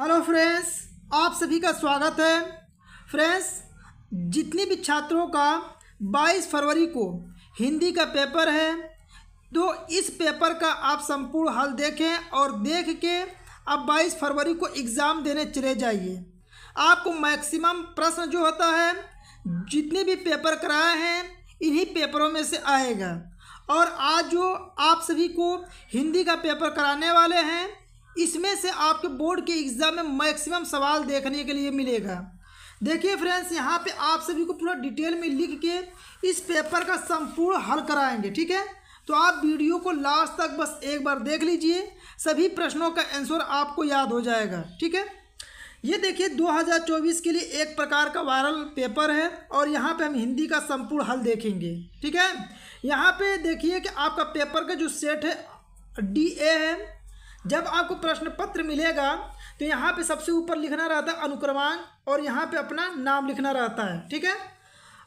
hello friends आप सभी का स्वागत है फ्रेंड्स जितने भी छात्रों का 22 फरवरी को हिंदी का पेपर है तो इस पेपर का आप संपूर्ण हल देखें और देख के आप 22 फरवरी को एग्ज़ाम देने चले जाइए आपको मैक्सिमम प्रश्न जो होता है जितने भी पेपर कराए हैं इन्हीं पेपरों में से आएगा और आज जो आप सभी को हिंदी का पेपर कराने वाले हैं इसमें से आपके बोर्ड के एग्ज़ाम में मैक्सिमम सवाल देखने के लिए मिलेगा देखिए फ्रेंड्स यहाँ पे आप सभी को पूरा डिटेल में लिख के इस पेपर का संपूर्ण हल कराएंगे ठीक है तो आप वीडियो को लास्ट तक बस एक बार देख लीजिए सभी प्रश्नों का आंसर आपको याद हो जाएगा ठीक है ये देखिए 2024 के लिए एक प्रकार का वायरल पेपर है और यहाँ पे हम हिंदी का संपूर्ण हल देखेंगे ठीक है यहाँ पे देखिए कि आपका पेपर का जो सेट है डी ए है जब आपको प्रश्न पत्र मिलेगा तो यहाँ पे सबसे ऊपर लिखना रहता है अनुक्रमांक और यहाँ पे अपना नाम लिखना रहता है ठीक है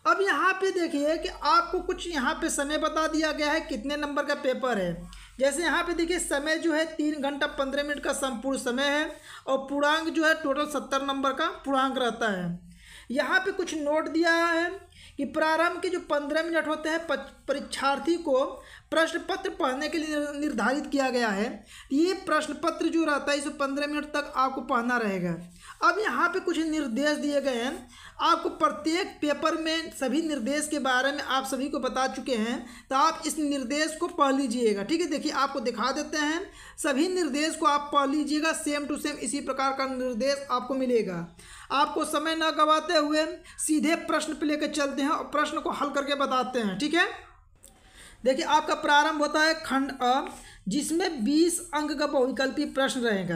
अब यहाँ पे देखिए कि आपको कुछ यहाँ पे समय बता दिया गया है कितने नंबर का पेपर है जैसे यहाँ पे देखिए समय जो है तीन घंटा पंद्रह मिनट का संपूर्ण समय है और पूर्णांक जो है टोटल सत्तर नंबर का पूर्णांक रहता है यहाँ पे कुछ नोट दिया है कि प्रारंभ के जो पंद्रह मिनट होते हैं परीक्षार्थी को प्रश्न पत्र पढ़ने के लिए निर्धारित किया गया है ये प्रश्न पत्र जो रहता है इसे पंद्रह मिनट तक आपको पढ़ना रहेगा अब यहाँ पे कुछ निर्देश दिए गए हैं आपको प्रत्येक पेपर में सभी निर्देश के बारे में आप सभी को बता चुके हैं तो आप इस निर्देश को पढ़ लीजिएगा ठीक है देखिए आपको दिखा देते हैं सभी निर्देश को आप पढ़ लीजिएगा सेम टू सेम इसी प्रकार का निर्देश आपको मिलेगा आपको समय ना गवाते हुए सीधे प्रश्न पे लेकर चलते हैं और प्रश्न को हल करके बताते हैं ठीक है देखिए आपका प्रारंभ होता है खंड अ जिसमें बीस अंक का बहुविकल्पी प्रश्न रहेगा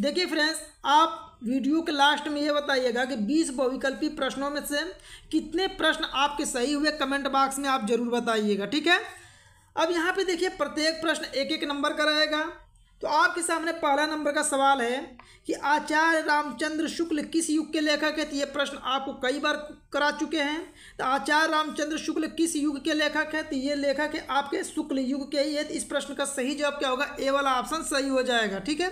देखिए फ्रेंड्स आप वीडियो के लास्ट में ये बताइएगा कि बीस बहुविकल्पी प्रश्नों में से कितने प्रश्न आपके सही हुए कमेंट बॉक्स में आप जरूर बताइएगा ठीक है अब यहाँ पे देखिए प्रत्येक प्रश्न एक एक नंबर का रहेगा तो आपके सामने पहला नंबर का सवाल है कि आचार्य रामचंद्र शुक्ल किस युग के लेखक है तो ये प्रश्न आपको कई बार करा चुके हैं तो आचार्य रामचंद्र शुक्ल किस युग के लेखक है तो ये लेखक है आपके शुक्ल युग के ही है तो इस प्रश्न का सही जवाब क्या होगा ए वाला ऑप्शन सही हो जाएगा ठीक है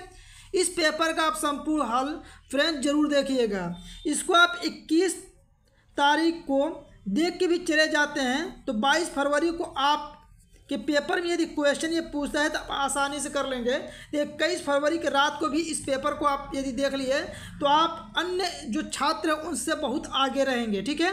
इस पेपर का आप संपूर्ण हल फ्रेंड जरूर देखिएगा इसको आप इक्कीस तारीख को देख के भी चले जाते हैं तो बाईस फरवरी को आप कि पेपर में यदि क्वेश्चन ये पूछता है तो आप आसानी से कर लेंगे तो इक्कीस फरवरी के रात को भी इस पेपर को आप यदि देख लिए तो आप अन्य जो छात्र हैं उनसे बहुत आगे रहेंगे ठीक है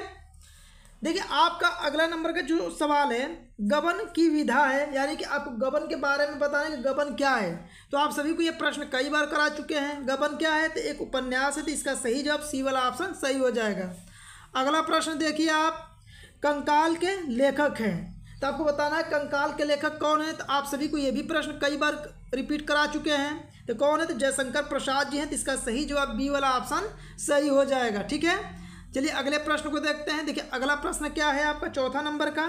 देखिए आपका अगला नंबर का जो सवाल है गबन की विधा है यानी कि आपको गबन के बारे में बताना कि गबन क्या है तो आप सभी को ये प्रश्न कई बार करा चुके हैं गबन क्या है तो एक उपन्यास है तो इसका सही जवाब सी वाला ऑप्शन सही हो जाएगा अगला प्रश्न देखिए आप कंकाल के लेखक हैं तो आपको बताना है कंकाल के लेखक कौन है तो आप सभी को ये भी प्रश्न कई बार रिपीट करा चुके हैं तो कौन है तो जयशंकर प्रसाद जी हैं तो इसका सही जवाब बी वाला ऑप्शन सही हो जाएगा ठीक है चलिए अगले प्रश्न को देखते हैं देखिए अगला प्रश्न क्या है आपका चौथा नंबर का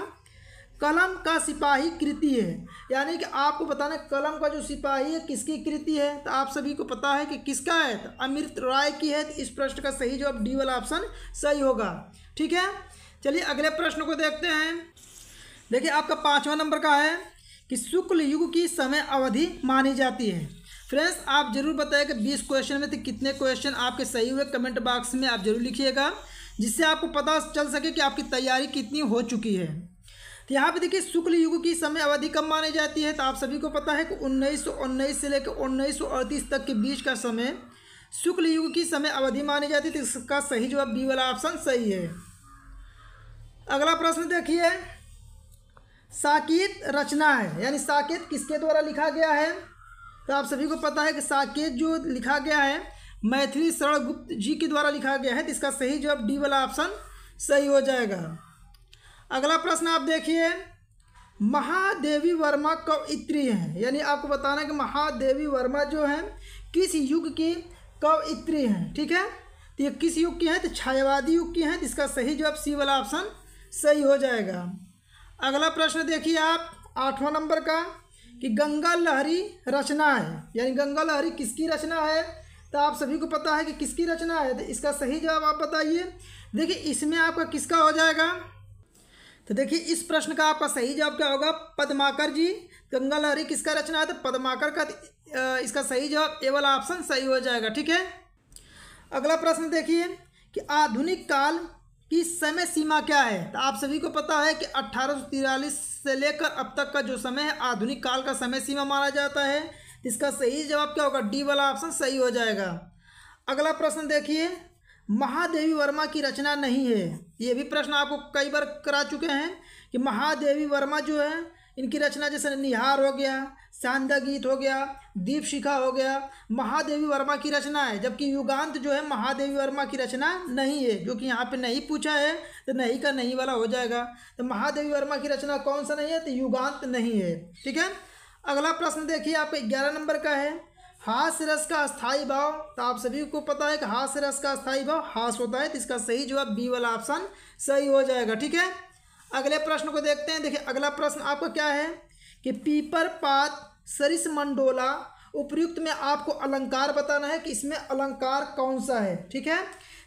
कलम का सिपाही कृति है यानी कि आपको बताना कलम का जो सिपाही है किसकी कृति है तो आप सभी को पता है कि किसका है तो अमृत राय की है तो इस प्रश्न का सही जवाब डी वाला ऑप्शन सही होगा ठीक है चलिए अगले प्रश्न को देखते हैं देखिए आपका पाँचवा नंबर का है कि शुक्ल युग की समय अवधि मानी जाती है फ्रेंड्स आप जरूर बताएं कि बीस क्वेश्चन में से कितने क्वेश्चन आपके सही हुए कमेंट बॉक्स में आप जरूर लिखिएगा जिससे आपको पता चल सके कि आपकी तैयारी कितनी हो चुकी है तो यहाँ पे देखिए शुक्ल युग की समय अवधि कब मानी जाती है तो आप सभी को पता है कि उन्नीस से लेकर उन्नीस तक के बीच का समय शुक्ल युग की समय अवधि मानी जाती है तो इसका सही जवाब बी वाला ऑप्शन सही है अगला प्रश्न देखिए साकेत रचना है यानी साकेत किसके द्वारा लिखा गया है तो आप सभी को पता है कि साकेत जो लिखा गया है मैथिली शरण गुप्त जी के द्वारा लिखा गया है तो इसका सही जवाब डी वाला ऑप्शन सही हो जाएगा अगला प्रश्न आप देखिए महादेवी वर्मा कव इत्री हैं यानी आपको बताना है कि महादेवी वर्मा जो हैं किस युग की कव इत्री हैं ठीक है तो ये किस युग की हैं तो छायावादी युग की हैं तो इसका सही जवाब सी वाला ऑप्शन सही हो जाएगा अगला प्रश्न देखिए आप आठवां नंबर का कि गंगा लहरी रचना है यानी गंगा लहरी किसकी रचना है तो आप सभी को पता है कि किसकी रचना है तो इसका सही जवाब आप बताइए देखिए इसमें आपका किसका हो जाएगा तो देखिए इस प्रश्न का आपका सही जवाब क्या होगा पद्माकर जी गंगा लहरी किसका रचना है तो पद्माकर का इसका सही जवाब ए वाला ऑप्शन सही हो जाएगा ठीक है अगला प्रश्न देखिए कि आधुनिक काल की समय सीमा क्या है तो आप सभी को पता है कि अट्ठारह से लेकर अब तक का जो समय है आधुनिक काल का समय सीमा माना जाता है इसका सही जवाब क्या होगा डी वाला ऑप्शन सही हो जाएगा अगला प्रश्न देखिए महादेवी वर्मा की रचना नहीं है ये भी प्रश्न आपको कई बार करा चुके हैं कि महादेवी वर्मा जो है इनकी रचना जैसे निहार हो गया सांदा गीत हो गया दीप शिखा हो गया महादेवी वर्मा की रचना है जबकि युगांत जो है महादेवी वर्मा की रचना नहीं है जो कि यहाँ पे नहीं पूछा है तो नहीं का नहीं वाला हो जाएगा तो महादेवी वर्मा की रचना कौन सा नहीं है तो युगांत नहीं है ठीक है अगला प्रश्न देखिए आप ग्यारह नंबर का है हास रस का स्थायी भाव तो आप सभी को पता है कि हास रस का स्थायी भाव हास होता है तो इसका सही जवाब बी वाला ऑप्शन सही हो जाएगा ठीक है अगले प्रश्न को देखते हैं देखिए अगला प्रश्न आपका क्या है कि पीपर पात सरिस मंडोला उपयुक्त में आपको अलंकार बताना है कि इसमें अलंकार कौन सा है ठीक है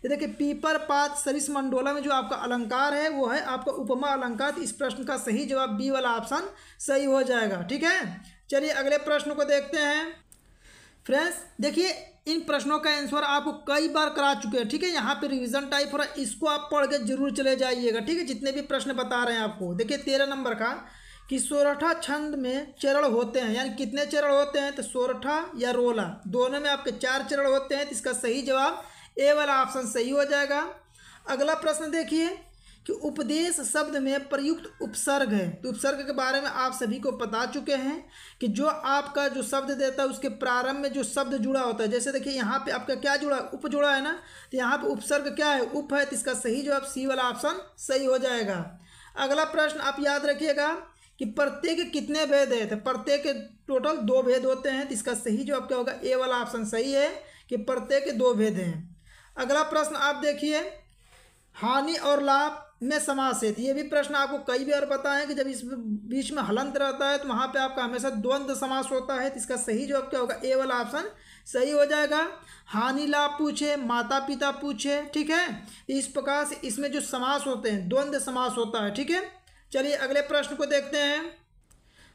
देखिए पीपर पात सरिस मंडोला में जो आपका अलंकार है वो है आपका उपमा अलंकार इस प्रश्न का सही जवाब बी वाला ऑप्शन सही हो जाएगा ठीक है चलिए अगले प्रश्न को देखते हैं फ्रेंड्स देखिए इन प्रश्नों का आंसर आपको कई बार करा चुके हैं ठीक है यहाँ पे रिवीजन टाइप हो रहा है इसको आप पढ़ के जरूर चले जाइएगा ठीक है जितने भी प्रश्न बता रहे हैं आपको देखिए तेरह नंबर का कि सोरठा छंद में चरण होते हैं यानी कितने चरण होते हैं तो सोरठा या रोला दोनों में आपके चार चरण होते हैं तो इसका सही जवाब ए वाला ऑप्शन सही हो जाएगा अगला प्रश्न देखिए कि उपदेश शब्द में प्रयुक्त उपसर्ग है तो उपसर्ग के बारे में आप सभी को बता चुके हैं कि जो आपका जो शब्द देता है उसके प्रारंभ में जो शब्द जुड़ा होता है जैसे देखिए यहाँ पे आपका क्या जुड़ा उप जुड़ा है ना तो यहाँ पे उपसर्ग क्या है उप है तो इसका सही जवाब सी वाला ऑप्शन सही हो जाएगा अगला प्रश्न आप याद रखिएगा कि प्रत्येक कितने भेद है तो प्रत्येक टोटल दो भेद होते हैं तो इसका सही जवाब क्या होगा ए वाला ऑप्शन सही है कि प्रत्येक दो भेद हैं अगला प्रश्न आप देखिए हानि और लाभ में समासित ये भी प्रश्न आपको कई बार बताएं कि जब इस बीच में हलंत रहता है तो वहाँ पे आपका हमेशा द्वंद्व समास होता है तो इसका सही जवाब क्या होगा ए वाला ऑप्शन सही हो जाएगा हानि लाभ पूछे माता पिता पूछे ठीक है इस प्रकार से इसमें जो समास होते हैं द्वंद्व समास होता है ठीक है चलिए अगले प्रश्न को देखते हैं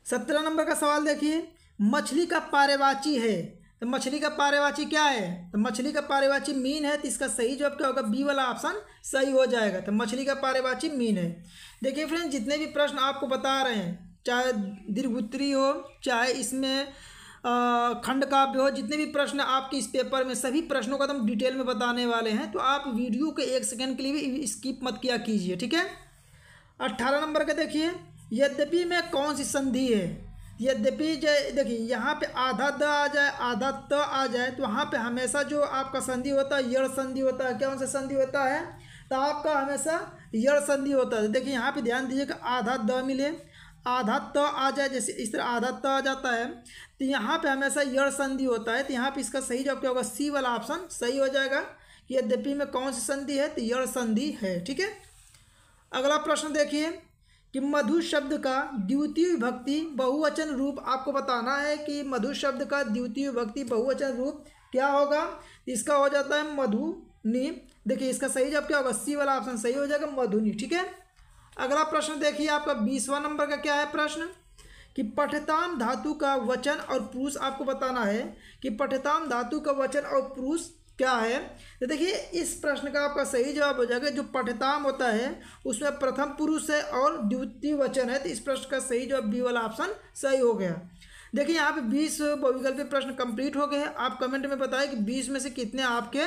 सत्रह नंबर का सवाल देखिए मछली का पारेवाची है तो मछली का पारेवाची क्या है तो मछली का पारेवाची मीन है तो इसका सही जवाब क्या होगा बी वाला ऑप्शन सही हो जाएगा तो मछली का पारेवाची मीन है देखिए फ्रेंड जितने भी प्रश्न आपको बता रहे हैं चाहे दीर्घ उत्तरी हो चाहे इसमें खंड काव्य हो जितने भी प्रश्न आपके इस पेपर में सभी प्रश्नों का तो हम डिटेल में बताने वाले हैं तो आप वीडियो के एक सेकेंड के लिए भी स्किप मत किया कीजिए ठीक है अट्ठारह नंबर का देखिए यद्यपि में कौन सी संधि है यद्यपि देखिए यहाँ पे आधा द आ जाए आधा त आ जाए तो वहाँ पे हमेशा जो आपका संधि होता है यड़ संधि होता है कौन सा संधि होता है तो आपका हमेशा यड़ संधि होता है देखिए यहाँ पे ध्यान दीजिए कि आधा द मिले आधा त आ जाए जैसे इस तरह आधा त आ जाता है तो यहाँ पे हमेशा यड़ संधि होता है तो यहाँ पर इसका सही जवाब क्या होगा सी वाला ऑप्शन सही हो जाएगा यद्यपि में कौन सी संधि है तो यड़ संधि है ठीक है अगला प्रश्न देखिए कि मधु शब्द का द्वितीय विभक्ति बहुवचन रूप आपको बताना है कि मधु शब्द का द्वितीय विभक्ति बहुवचन रूप क्या होगा इसका हो जाता है मधुनी देखिए इसका सही जवाब क्या होगा सी वाला ऑप्शन सही हो जाएगा मधुनी ठीक है अगला प्रश्न देखिए आपका बीसवा नंबर का क्या है प्रश्न कि पठताम धातु का वचन और पुरुष आपको बताना है कि पठताम धातु का वचन और पुरुष क्या है तो देखिए इस प्रश्न का आपका सही जवाब हो जाएगा जो पठताम होता है उसमें प्रथम पुरुष है और द्वितीय वचन है तो इस प्रश्न का सही जवाब बी वाला ऑप्शन सही हो गया देखिए यहाँ पे बीस बहुविकल्पी प्रश्न कंप्लीट हो गए हैं आप कमेंट में बताएं कि बीस में से कितने आपके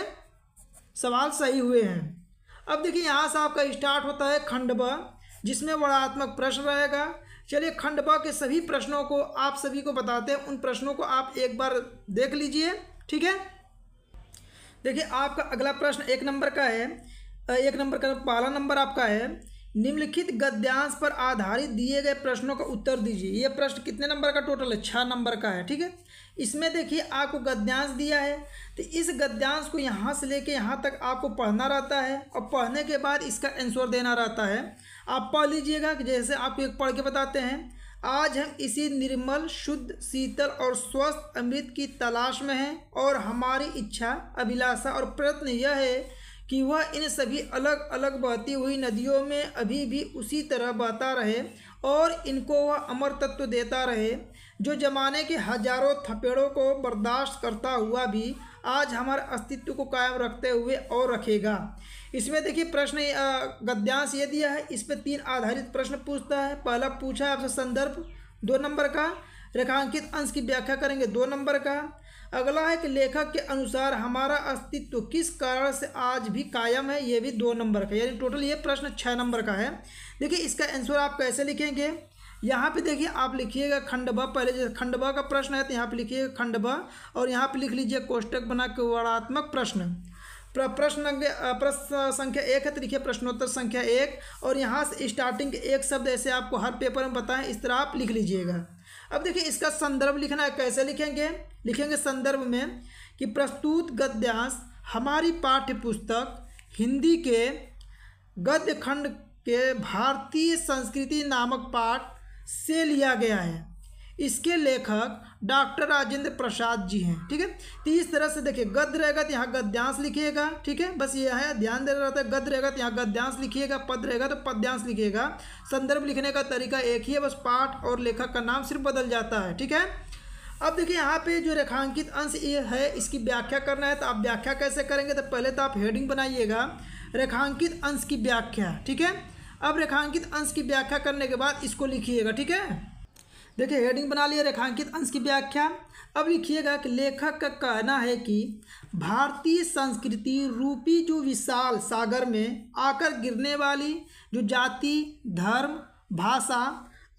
सवाल सही हुए हैं अब देखिए यहाँ से आपका स्टार्ट होता है खंड ब जिसमें वर्णात्मक प्रश्न रहेगा चलिए खंड ब के सभी प्रश्नों को आप सभी को बताते हैं उन प्रश्नों को आप एक बार देख लीजिए ठीक है देखिए आपका अगला प्रश्न एक नंबर का है एक नंबर का पहला नंबर आपका है निम्नलिखित गद्यांश पर आधारित दिए गए प्रश्नों का उत्तर दीजिए यह प्रश्न कितने नंबर का टोटल है छः नंबर का है ठीक है इसमें देखिए आपको गद्यांश दिया है तो इस गद्यांश को यहाँ से लेके यहाँ तक आपको पढ़ना रहता है और पढ़ने के बाद इसका आंसर देना रहता है आप पढ़ लीजिएगा कि जैसे आपको एक पढ़ के बताते हैं आज हम इसी निर्मल शुद्ध शीतल और स्वस्थ अमृत की तलाश में हैं और हमारी इच्छा अभिलाषा और प्रयत्न यह है कि वह इन सभी अलग अलग बहती हुई नदियों में अभी भी उसी तरह बहता रहे और इनको वह अमर तत्व देता रहे जो जमाने के हजारों थपेड़ों को बर्दाश्त करता हुआ भी आज हमारे अस्तित्व को कायम रखते हुए और रखेगा इसमें देखिए प्रश्न गद्यांश ये दिया है इस पर तीन आधारित प्रश्न पूछता है पहला पूछा है आपसे संदर्भ दो नंबर का रेखांकित अंश की व्याख्या करेंगे दो नंबर का अगला है कि लेखक के अनुसार हमारा अस्तित्व किस कारण से आज भी कायम है ये भी दो नंबर का यानी टोटल ये प्रश्न छः नंबर का है देखिए इसका आंसर आप कैसे लिखेंगे यहाँ पे देखिए आप लिखिएगा खंड ब पहले जैसे खंड ब का प्रश्न है तो यहाँ पे लिखिएगा खंड ब और यहाँ पे लिख लीजिए कोष्टक बना के वर्णात्मक प्रश्न प्रश्न प्रश्न संख्या एक है तो लिखिए प्रश्नोत्तर संख्या एक और यहाँ से स्टार्टिंग एक शब्द ऐसे आपको हर पेपर में बताएं इस तरह आप लिख लीजिएगा अब देखिए इसका संदर्भ लिखना है कैसे लिखेंगे लिखेंगे संदर्भ में कि प्रस्तुत गद्यांश हमारी पाठ्य पुस्तक हिंदी के गद्य खंड के भारतीय संस्कृति नामक पाठ से लिया गया है इसके लेखक डॉक्टर राजेंद्र प्रसाद जी हैं ठीक है तो इस तरह से देखिए गद्य रहेगा तो यहाँ गद्यांश लिखिएगा ठीक है बस यह है ध्यान दे रहा था गद्य रहेगा तो यहाँ गद्यांश लिखिएगा पद रहेगा तो पद्यांश लिखिएगा संदर्भ लिखने का तरीका एक ही है बस पाठ और लेखक का नाम सिर्फ बदल जाता है ठीक है अब देखिए यहाँ पे जो रेखांकित अंश ये है इसकी व्याख्या करना है तो आप व्याख्या कैसे करेंगे तो पहले तो आप हेडिंग बनाइएगा रेखांकित अंश की व्याख्या ठीक है अब रेखांकित अंश की व्याख्या करने के बाद इसको लिखिएगा ठीक है देखिए हेडिंग बना लिया रेखांकित अंश की व्याख्या अब लिखिएगा कि लेखक का कहना है कि भारतीय संस्कृति रूपी जो विशाल सागर में आकर गिरने वाली जो जाति धर्म भाषा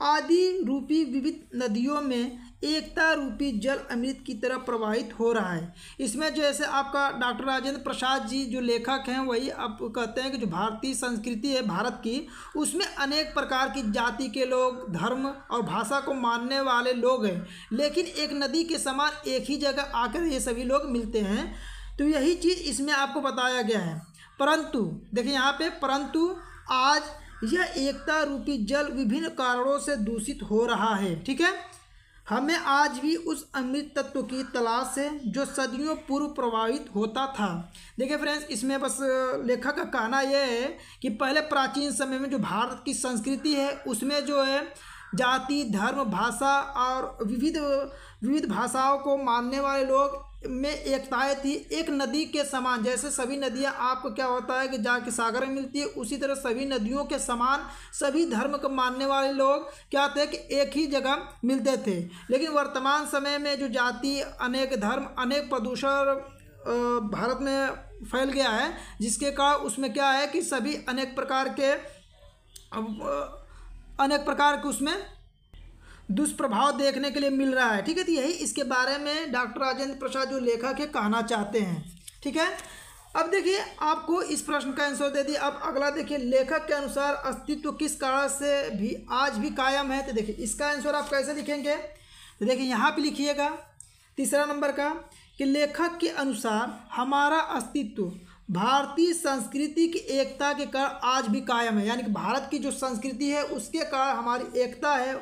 आदि रूपी विविध नदियों में एकता रूपी जल अमृत की तरह प्रवाहित हो रहा है इसमें जो ऐसे आपका डॉक्टर राजेंद्र प्रसाद जी जो लेखक हैं वही आप कहते हैं कि जो भारतीय संस्कृति है भारत की उसमें अनेक प्रकार की जाति के लोग धर्म और भाषा को मानने वाले लोग हैं लेकिन एक नदी के समान एक ही जगह आकर ये सभी लोग मिलते हैं तो यही चीज़ इसमें आपको बताया गया है परंतु देखिए यहाँ पर परंतु आज यह एकता रूपी जल विभिन्न कारणों से दूषित हो रहा है ठीक है हमें आज भी उस अमृत तत्व की तलाश है जो सदियों पूर्व प्रभावित होता था देखिए फ्रेंड्स इसमें बस लेखक का कहना यह है कि पहले प्राचीन समय में जो भारत की संस्कृति है उसमें जो है जाति धर्म भाषा और विविध विविध भाषाओं को मानने वाले लोग में एकताएँ थी एक नदी के समान जैसे सभी नदियाँ आपको क्या होता है कि जाके सागर में मिलती है उसी तरह सभी नदियों के समान सभी धर्म को मानने वाले लोग क्या थे कि एक ही जगह मिलते थे लेकिन वर्तमान समय में जो जाति अनेक धर्म अनेक प्रदूषण भारत में फैल गया है जिसके कारण उसमें क्या है कि सभी अनेक प्रकार के अनेक प्रकार के उसमें दुष्प्रभाव देखने के लिए मिल रहा है ठीक है तो यही इसके बारे में डॉक्टर राजेंद्र प्रसाद जो लेखक है कहना चाहते हैं ठीक है अब देखिए आपको इस प्रश्न का आंसर दे दिया अब अगला देखिए लेखक के अनुसार अस्तित्व किस कारण से भी आज भी कायम है तो देखिए इसका आंसर आप कैसे लिखेंगे तो देखिए यहाँ पे लिखिएगा तीसरा नंबर का कि लेखक के अनुसार हमारा अस्तित्व भारतीय संस्कृति की एकता के कारण आज भी कायम है यानी कि भारत की जो संस्कृति है उसके कारण हमारी एकता है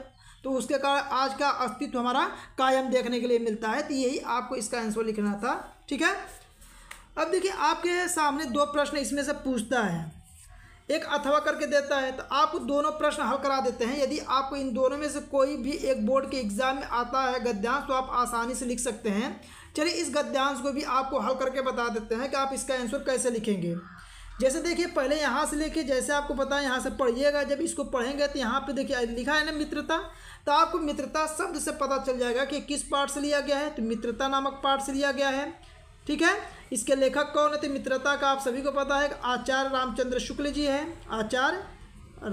तो उसके कारण आज का अस्तित्व हमारा कायम देखने के लिए मिलता है तो यही आपको इसका आंसर लिखना था ठीक है अब देखिए आपके सामने दो प्रश्न इसमें से पूछता है एक अथवा करके देता है तो आपको दोनों प्रश्न हल करा देते हैं यदि आपको इन दोनों में से कोई भी एक बोर्ड के एग्ज़ाम में आता है गद्यांश तो आप आसानी से लिख सकते हैं चलिए इस गद्यांश को भी आपको हल करके बता देते हैं कि आप इसका आंसर कैसे लिखेंगे जैसे देखिए पहले यहाँ से लेके जैसे आपको पता है यहाँ से पढ़िएगा जब इसको पढ़ेंगे तो यहाँ पे देखिए लिखा है ना मित्रता तो आपको मित्रता शब्द से पता चल जाएगा कि किस पार्ट से लिया गया है तो मित्रता नामक पार्ट से लिया गया है ठीक है इसके लेखक कौन है तो मित्रता का आप सभी को पता है आचार्य रामचंद्र शुक्ल जी हैं आचार्य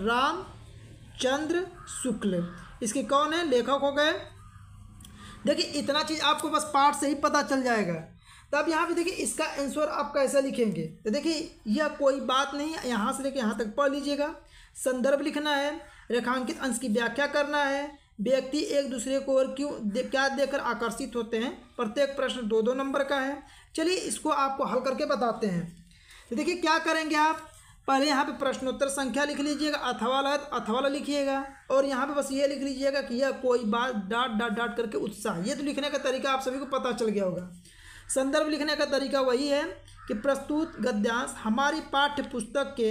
रामचंद्र शुक्ल इसके कौन है लेखक हो गए देखिए इतना चीज़ आपको बस पार्ट से ही पता चल जाएगा तो अब यहाँ पे देखिए इसका आंसर आप कैसे लिखेंगे तो देखिए यह कोई बात नहीं है यहाँ से लेकर यहाँ तक पढ़ लीजिएगा संदर्भ लिखना है रेखांकित अंश की व्याख्या करना है व्यक्ति एक दूसरे को और क्यों दे, क्या देखकर आकर्षित होते हैं प्रत्येक प्रश्न दो दो नंबर का है चलिए इसको आपको हल करके बताते हैं तो देखिए क्या करेंगे आप पहले यहाँ पे प्रश्नोत्तर संख्या लिख लीजिएगा अथवाला अथवाला लिखिएगा और यहाँ पे बस ये लिख लीजिएगा कि यह कोई बात डाट डाट डाट करके उत्साह ये तो लिखने का तरीका आप सभी को पता चल गया होगा संदर्भ लिखने का तरीका वही है कि प्रस्तुत गद्यांश हमारी पाठ्य पुस्तक के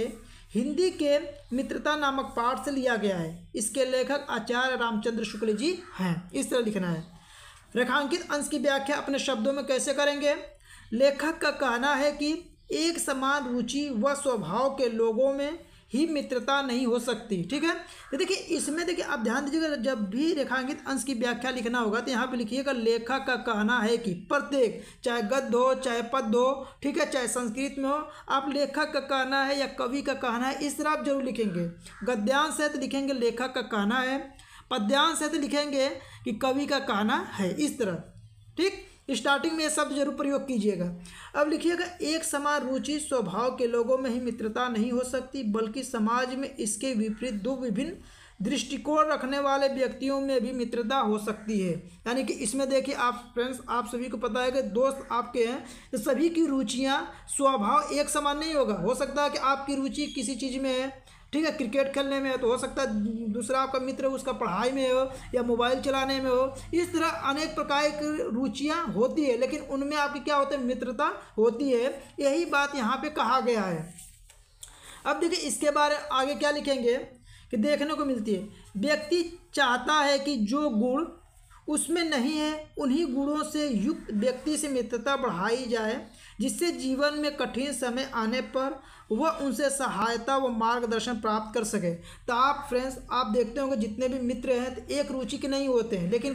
हिंदी के मित्रता नामक पाठ से लिया गया है इसके लेखक आचार्य रामचंद्र शुक्ल जी हैं इस तरह लिखना है रेखांकित अंश की व्याख्या अपने शब्दों में कैसे करेंगे लेखक का कहना है कि एक समान रुचि व स्वभाव के लोगों में ही मित्रता नहीं हो सकती ठीक है तो देखिए इसमें देखिए आप ध्यान दीजिएगा जब भी रेखांकित अंश की व्याख्या लिखना होगा तो यहाँ पे लिखिएगा लेखक का कहना है कि प्रत्येक चाहे गद्य हो चाहे पद हो ठीक है चाहे संस्कृत में हो आप लेखक का कहना है या कवि का कहना है इस तरह आप जरूर लिखेंगे गद्यांश है तो लिखेंगे लेखक का कहना है पद्यांश है तो लिखेंगे कि कवि का कहना है इस तरह ठीक स्टार्टिंग में ये शब्द जरूर प्रयोग कीजिएगा अब लिखिएगा एक समान रुचि स्वभाव के लोगों में ही मित्रता नहीं हो सकती बल्कि समाज में इसके विपरीत दो विभिन्न दृष्टिकोण रखने वाले व्यक्तियों में भी मित्रता हो सकती है यानी कि इसमें देखिए आप फ्रेंड्स आप सभी को पता है कि दोस्त आपके हैं तो सभी की रुचियाँ स्वभाव एक समान नहीं होगा हो सकता है कि आपकी रुचि किसी चीज़ में है ठीक है क्रिकेट खेलने में तो हो सकता है दूसरा आपका मित्र उसका पढ़ाई में हो या मोबाइल चलाने में हो इस तरह अनेक प्रकार की रुचियाँ होती है लेकिन उनमें आपकी क्या होता है मित्रता होती है यही बात यहाँ पर कहा गया है अब देखिए इसके बारे आगे क्या लिखेंगे कि देखने को मिलती है व्यक्ति चाहता है कि जो गुण उसमें नहीं है उन्हीं गुणों से युक्त व्यक्ति से मित्रता बढ़ाई जाए जिससे जीवन में कठिन समय आने पर वह उनसे सहायता व मार्गदर्शन प्राप्त कर सके तो आप फ्रेंड्स आप देखते होंगे जितने भी मित्र हैं तो एक रुचि के नहीं होते हैं लेकिन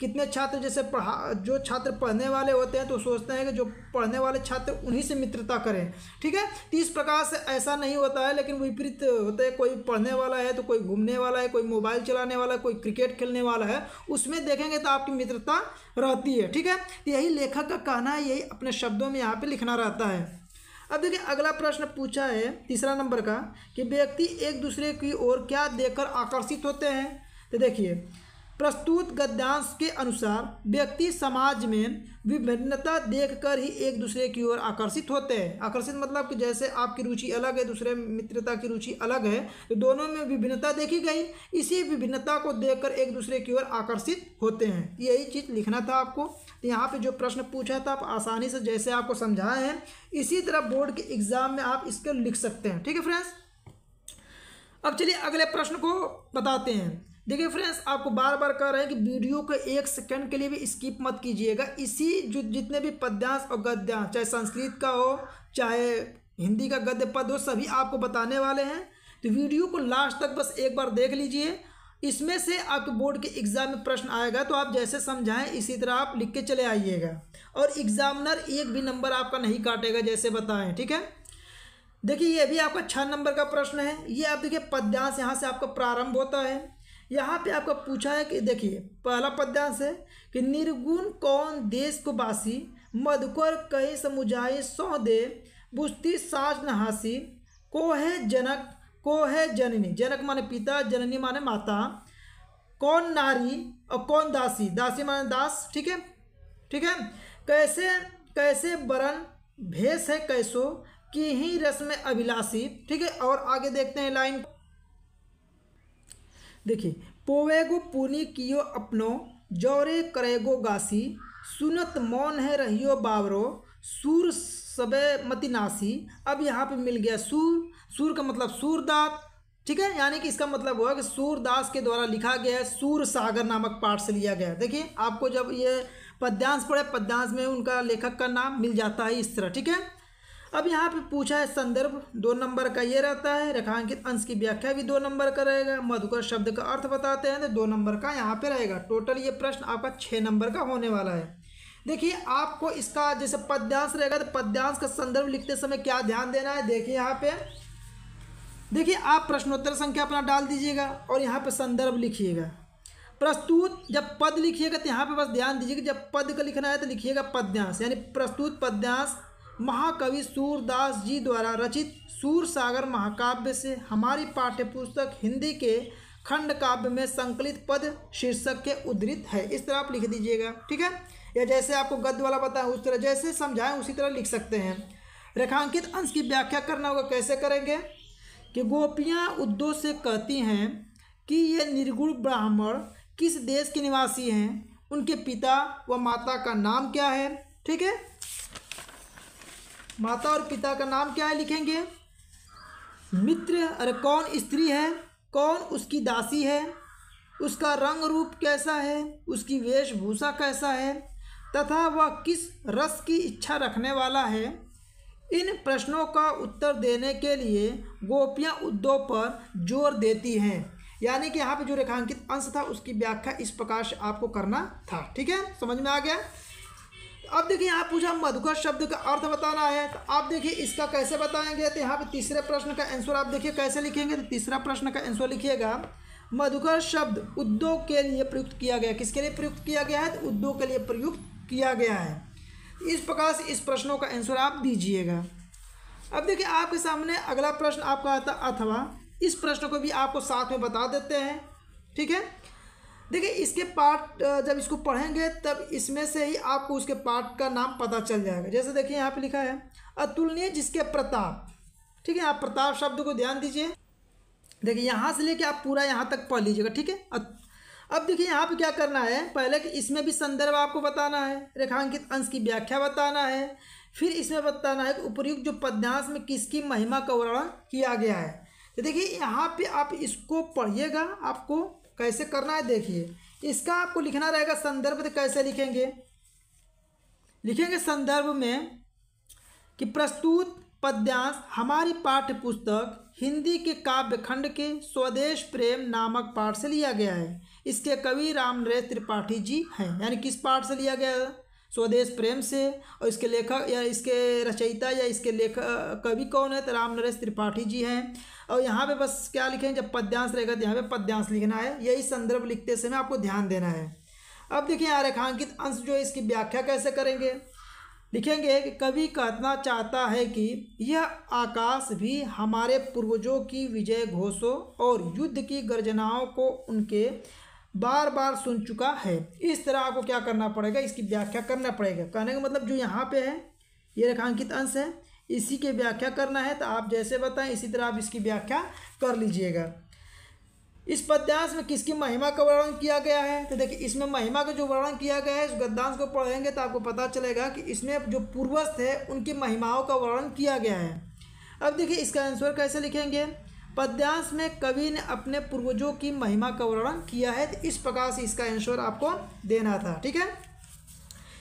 कितने छात्र जैसे पढ़ा जो छात्र पढ़ने वाले होते हैं तो सोचते हैं कि जो पढ़ने वाले छात्र उन्हीं से मित्रता करें ठीक है तो इस प्रकार से ऐसा नहीं होता है लेकिन विपरीत होता है कोई पढ़ने वाला है तो कोई घूमने वाला है कोई मोबाइल चलाने वाला है कोई क्रिकेट खेलने वाला है उसमें देखेंगे तो आपकी मित्रता रहती है ठीक है तो यही लेखक का कहना है यही अपने शब्दों में यहाँ पर लिखना रहता है अब देखिए अगला प्रश्न पूछा है तीसरा नंबर का कि व्यक्ति एक दूसरे की ओर क्या देखकर आकर्षित होते हैं तो देखिए प्रस्तुत गद्यांश के अनुसार व्यक्ति समाज में विभिन्नता देखकर ही एक दूसरे की ओर आकर्षित होते हैं आकर्षित मतलब कि जैसे आपकी रुचि अलग है दूसरे मित्रता की रुचि अलग है तो दोनों में विभिन्नता देखी गई इसी विभिन्नता को देखकर एक दूसरे की ओर आकर्षित होते हैं यही चीज़ लिखना था आपको तो यहाँ पर जो प्रश्न पूछा था आप आसानी से जैसे आपको समझाए हैं इसी तरह बोर्ड के एग्ज़ाम में आप इसको लिख सकते हैं ठीक है फ्रेंड्स अब चलिए अगले प्रश्न को बताते हैं देखिए फ्रेंड्स आपको बार बार कह रहे हैं कि वीडियो को एक सेकंड के लिए भी स्किप मत कीजिएगा इसी जो जितने भी पद्यांश और गद्यांश चाहे संस्कृत का हो चाहे हिंदी का गद्य पद हो सभी आपको बताने वाले हैं तो वीडियो को लास्ट तक बस एक बार देख लीजिए इसमें से आपके बोर्ड के एग्ज़ाम में प्रश्न आएगा तो आप जैसे समझाएं इसी तरह आप लिख के चले आइएगा और एग्ज़ामिनर एक भी नंबर आपका नहीं काटेगा जैसे बताएं ठीक है देखिए ये भी आपका छः नंबर का प्रश्न है ये आप देखिए पद्यांश यहाँ से आपका प्रारंभ होता है यहाँ पे आपको पूछा है कि देखिए पहला पद्यांश है कि निर्गुण कौन देश को बासी मधुकर कई समुझाए सौ दे बुस्ती साज नहासी को है जनक को है जननी जनक माने पिता जननी माने माता कौन नारी और कौन दासी दासी माने दास ठीक है ठीक है कैसे कैसे बरन भेष है कैसो की ही रस में अभिलाषी ठीक है और आगे देखते हैं लाइन देखिए पोवेगो पुनी कियो अपनो जौरे करेगो गासी सुनत मौन है रहियो बावरो सूर सबे मतिनासी अब यहाँ पे मिल गया सूर सूर का मतलब सूरदात ठीक है यानी कि इसका मतलब हुआ कि सूरदास के द्वारा लिखा गया है सूर सागर नामक पाठ से लिया गया है देखिए आपको जब ये पद्यांश पढ़े पद्यांश में उनका लेखक का नाम मिल जाता है इस तरह ठीक है अब यहाँ पे पूछा है संदर्भ दो नंबर का ये रहता है रेखांकित अंश की व्याख्या भी दो नंबर का रहेगा मधुकर शब्द का अर्थ बताते हैं तो दो नंबर का यहाँ पे रहेगा टोटल ये प्रश्न आपका छः नंबर का होने वाला है देखिए आपको इसका जैसे पद्यांश रहेगा तो पद्यांश का संदर्भ लिखते समय क्या ध्यान देना है देखिए यहाँ पे देखिए आप प्रश्नोत्तर संख्या अपना डाल दीजिएगा और यहाँ पे संदर्भ लिखिएगा प्रस्तुत जब पद लिखिएगा तो यहाँ पे बस ध्यान दीजिएगा जब पद का लिखना है तो लिखिएगा पद्यांश यानी प्रस्तुत पद्यांश महाकवि सूरदास जी द्वारा रचित सूर सागर महाकाव्य से हमारी पाठ्यपुस्तक हिंदी के खंड काव्य में संकलित पद शीर्षक के उद्धृत है इस तरह आप लिख दीजिएगा ठीक है या जैसे आपको गद्य वाला बताएं उस तरह जैसे समझाएं उसी तरह लिख सकते हैं रेखांकित अंश की व्याख्या करना होगा कैसे करेंगे कि गोपियाँ उद्दो से कहती हैं कि ये निर्गुण ब्राह्मण किस देश के निवासी हैं उनके पिता व माता का नाम क्या है ठीक है माता और पिता का नाम क्या है लिखेंगे मित्र अरे कौन स्त्री है कौन उसकी दासी है उसका रंग रूप कैसा है उसकी वेशभूषा कैसा है तथा वह किस रस की इच्छा रखने वाला है इन प्रश्नों का उत्तर देने के लिए गोपियाँ उद्योग पर जोर देती हैं यानी कि यहाँ पे जो रेखांकित अंश था उसकी व्याख्या इस प्रकार से आपको करना था ठीक है समझ में आ गया अब देखिए यहाँ पूछा मधुकर शब्द का अर्थ बताना है तो आप देखिए इसका कैसे बताएंगे तो यहाँ पे तीसरे प्रश्न का आंसर आप देखिए कैसे लिखेंगे तो तीसरा प्रश्न का आंसर लिखिएगा मधुकर शब्द उद्योग के लिए प्रयुक्त किया गया किसके लिए प्रयुक्त किया गया है तो उद्योग के लिए प्रयुक्त किया गया है इस प्रकार से इस प्रश्नों का आंसर आप दीजिएगा अब देखिए आपके सामने अगला प्रश्न आपका आता अथवा इस प्रश्न को भी आपको साथ में बता देते हैं ठीक है देखिए इसके पार्ट जब इसको पढ़ेंगे तब इसमें से ही आपको उसके पार्ट का नाम पता चल जाएगा जैसे देखिए यहाँ पे लिखा है अतुलनीय जिसके प्रताप ठीक है आप प्रताप शब्द को ध्यान दीजिए देखिए यहाँ से लेके आप पूरा यहाँ तक पढ़ लीजिएगा ठीक है अब देखिए यहाँ पे क्या करना है पहले कि इसमें भी संदर्भ आपको बताना है रेखांकित अंश की व्याख्या बताना है फिर इसमें बताना है कि उपयुक्त जो पद्यांश में किसकी महिमा का वर्णन किया गया है तो देखिए यहाँ पे आप इसको पढ़िएगा आपको कैसे करना है देखिए इसका आपको लिखना रहेगा संदर्भ तो कैसे लिखेंगे लिखेंगे संदर्भ में कि प्रस्तुत पद्यांश हमारी पाठ्य पुस्तक हिंदी के काव्य खंड के स्वदेश प्रेम नामक पाठ से लिया गया है इसके कवि रामनरेश त्रिपाठी जी हैं यानी किस पाठ से लिया गया है स्वदेश प्रेम से और इसके लेखक या इसके रचयिता या इसके लेखक कवि कौन है तो राम नरेश त्रिपाठी जी हैं और यहाँ पे बस क्या लिखें जब पद्यांश रहेगा तो यहाँ पे पद्यांश लिखना है यही संदर्भ लिखते समय आपको ध्यान देना है अब देखिए यहाँ रेखांकित अंश जो है इसकी व्याख्या कैसे करेंगे लिखेंगे कि कवि कहना चाहता है कि यह आकाश भी हमारे पूर्वजों की विजय घोषों और युद्ध की गर्जनाओं को उनके बार बार सुन चुका है इस तरह आपको क्या करना पड़ेगा इसकी व्याख्या करना पड़ेगा कहने का मतलब जो यहाँ पे है ये रेखांकित अंश है इसी की व्याख्या करना है तो आप जैसे बताएं इसी तरह आप इसकी व्याख्या कर लीजिएगा इस पद्यांश में किसकी महिमा का वर्णन किया गया है तो देखिए इसमें महिमा का जो वर्णन किया गया है इस गद्दांश को पढ़ेंगे तो आपको पता चलेगा कि इसमें जो पूर्वस्थ है उनकी महिमाओं का वर्णन किया गया है अब देखिए इसका आंसर कैसे लिखेंगे पद्यांश में कवि ने अपने पूर्वजों की महिमा का वर्णन किया है तो इस प्रकार से इसका आंसर आपको देना था ठीक है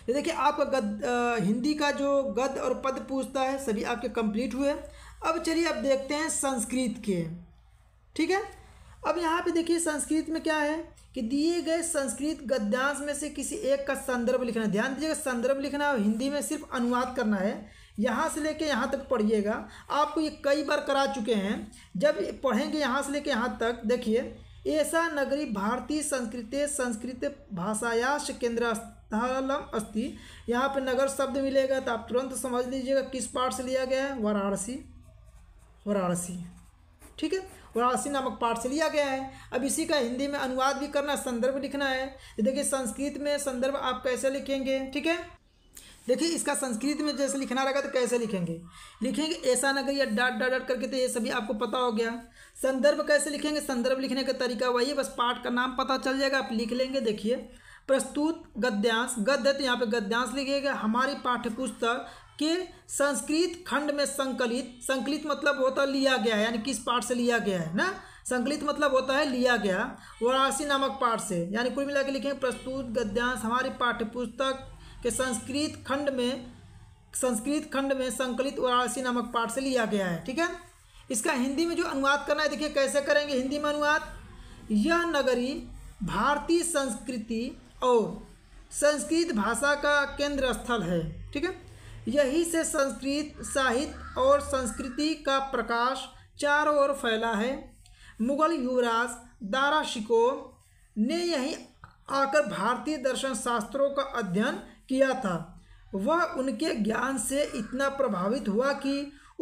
ये देखिए आपका गद आ, हिंदी का जो गद और पद पूछता है सभी आपके कंप्लीट हुए अब चलिए अब देखते हैं संस्कृत के ठीक है अब यहाँ पे देखिए संस्कृत में क्या है कि दिए गए संस्कृत गद्यांश में से किसी एक का संदर्भ लिखना ध्यान दीजिएगा संदर्भ लिखना और हिंदी में सिर्फ अनुवाद करना है यहाँ से लेके यहाँ तक पढ़िएगा आपको ये कई बार करा चुके हैं जब पढ़ेंगे यहाँ से लेके यहाँ तक देखिए ऐसा नगरी भारतीय संस्कृति संस्कृत भाषायाश केंद्र स्थलम अस्थि यहाँ पे नगर शब्द मिलेगा तो आप तुरंत समझ लीजिएगा किस पार्ट से लिया गया है वाराणसी वाराणसी ठीक है वाराणसी नामक पाठ से लिया गया है अब इसी का हिंदी में अनुवाद भी करना संदर्भ लिखना है तो देखिए संस्कृत में संदर्भ आप कैसे लिखेंगे ठीक है देखिए इसका संस्कृत में जैसे लिखना रहेगा तो कैसे लिखेंगे लिखेंगे ऐसा ना करिए डाट डाट डाट करके तो ये सभी आपको पता हो गया संदर्भ कैसे लिखेंगे संदर्भ लिखने का तरीका वही है बस पाठ का नाम पता चल जाएगा आप लिख लेंगे देखिए प्रस्तुत गद्यांश गद्य तो यहाँ पर गद्यांश लिखेगा हमारी पाठ्यपुस्तक के संस्कृत खंड में संकलित संकलित मतलब होता लिया गया है यानी किस पाठ से लिया गया है ना संकलित मतलब होता है लिया गया वाराणसी नामक पाठ से यानी कुल मिला के लिखेंगे प्रस्तुत गद्यांश हमारी पाठ्यपुस्तक के संस्कृत खंड में संस्कृत खंड में संकलित वाराणसी नामक पाठ से लिया गया है ठीक है इसका हिंदी में जो अनुवाद करना है देखिए कैसे करेंगे हिंदी में अनुवाद यह नगरी भारतीय संस्कृति और संस्कृत भाषा का केंद्र स्थल है ठीक है यही से संस्कृत साहित्य और संस्कृति का प्रकाश चारों ओर फैला है मुगल युवराज दारा शिको ने यहीं आकर भारतीय दर्शन शास्त्रों का अध्ययन किया था वह उनके ज्ञान से इतना प्रभावित हुआ कि